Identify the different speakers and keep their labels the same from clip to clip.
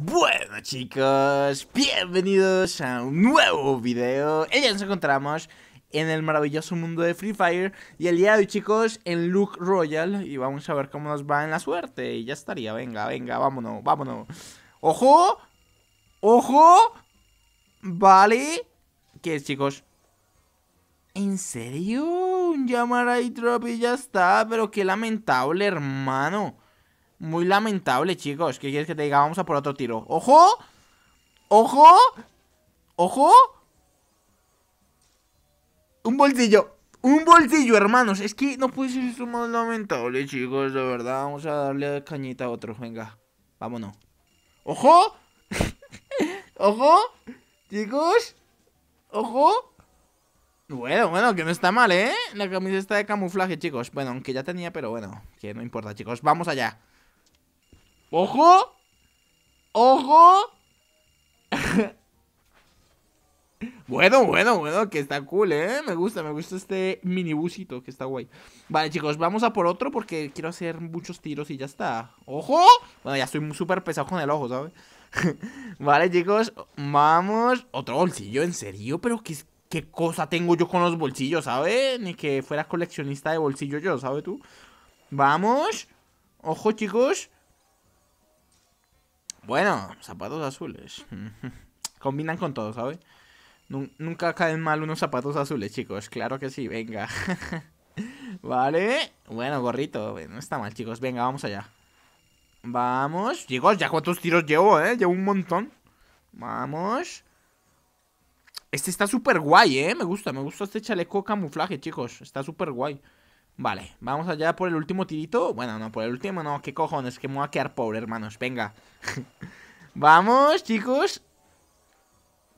Speaker 1: Bueno chicos, bienvenidos a un nuevo video Y ya nos encontramos en el maravilloso mundo de Free Fire Y el día de hoy chicos, en Look Royal Y vamos a ver cómo nos va en la suerte Y ya estaría, venga, venga, vámonos, vámonos ¡Ojo! ¡Ojo! Vale ¿Qué es chicos? ¿En serio? Un Yamara y Drop y ya está Pero qué lamentable hermano muy lamentable, chicos ¿Qué quieres que te diga? Vamos a por otro tiro ¡Ojo! ¡Ojo! ¡Ojo! Un bolsillo un bolsillo, hermanos. Es que no puede ser más lamentable, chicos. De verdad, vamos a darle cañita a otro. Venga, vámonos. ¡Ojo! ¡Ojo! Chicos, ¡ojo! Bueno, bueno, que no está mal, ¿eh? La está de camuflaje, chicos. Bueno, aunque ya tenía, pero bueno, que no importa, chicos. Vamos allá. ¡Ojo! ¡Ojo!
Speaker 2: bueno, bueno,
Speaker 1: bueno, que está cool, ¿eh? Me gusta, me gusta este minibusito que está guay. Vale, chicos, vamos a por otro porque quiero hacer muchos tiros y ya está. ¡Ojo! Bueno, ya estoy súper pesado con el ojo, ¿sabes? vale, chicos, vamos. Otro bolsillo, ¿en serio? Pero qué, cosa tengo yo con los bolsillos, ¿sabes? Ni que fuera coleccionista de bolsillo yo, ¿sabes tú? Vamos. Ojo, chicos. Bueno, zapatos azules. Combinan con todo, ¿sabes? Nunca caen mal unos zapatos azules, chicos. Claro que sí, venga. vale. Bueno, gorrito. No está mal, chicos. Venga, vamos allá. Vamos. Chicos, ya cuántos tiros llevo, ¿eh? Llevo un montón. Vamos. Este está súper guay, ¿eh? Me gusta, me gusta este chaleco camuflaje, chicos. Está súper guay. Vale, vamos allá por el último tirito. Bueno, no, por el último no. ¿Qué cojones? Que me voy a quedar pobre, hermanos. Venga. vamos, chicos.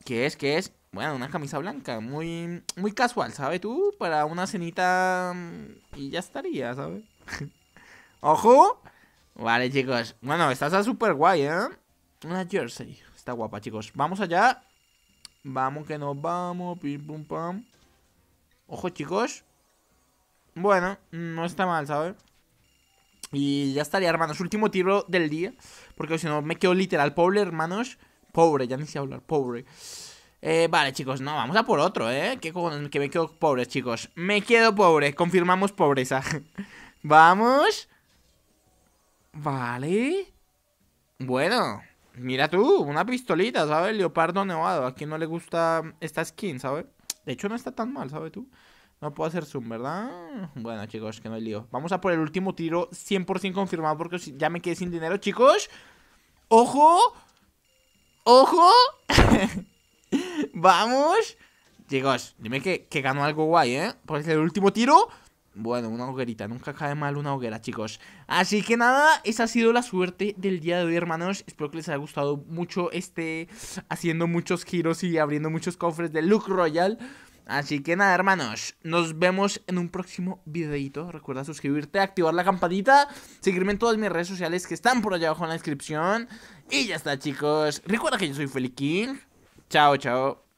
Speaker 1: ¿Qué es? ¿Qué es? Bueno, una camisa blanca. Muy, muy casual, ¿sabes tú? Para una cenita... Mm, y ya estaría, ¿sabes? ¡Ojo! Vale, chicos. Bueno, esta está súper guay, ¿eh? Una jersey. Está guapa, chicos. Vamos allá. Vamos que nos vamos. Pim, pum, pam. Ojo, chicos. Bueno, no está mal, ¿sabes? Y ya estaría, hermanos. Último tiro del día. Porque si no, me quedo literal pobre, hermanos. Pobre, ya ni sé hablar, pobre. Eh, vale, chicos, no, vamos a por otro, ¿eh? Que, que me quedo pobre, chicos. Me quedo pobre, confirmamos pobreza. vamos. Vale. Bueno, mira tú, una pistolita, ¿sabes? Leopardo nevado. A quien no le gusta esta skin, ¿sabes? De hecho, no está tan mal, ¿sabes tú? No puedo hacer zoom, ¿verdad? Bueno, chicos, que no hay lío. Vamos a por el último tiro 100% confirmado porque ya me quedé sin dinero, chicos. ¡Ojo! ¡Ojo! ¡Vamos! Chicos, dime que, ganó algo guay, ¿eh? Porque el último tiro... Bueno, una hoguerita, nunca cae mal una hoguera, chicos Así que nada, esa ha sido la suerte del día de hoy, hermanos Espero que les haya gustado mucho este... Haciendo muchos giros y abriendo muchos cofres de Look Royal Así que nada, hermanos, nos vemos en un próximo videito. Recuerda suscribirte, activar la campanita, seguirme en todas mis redes sociales que están por allá abajo en la descripción. Y ya está, chicos. Recuerda que yo soy King. Chao, chao.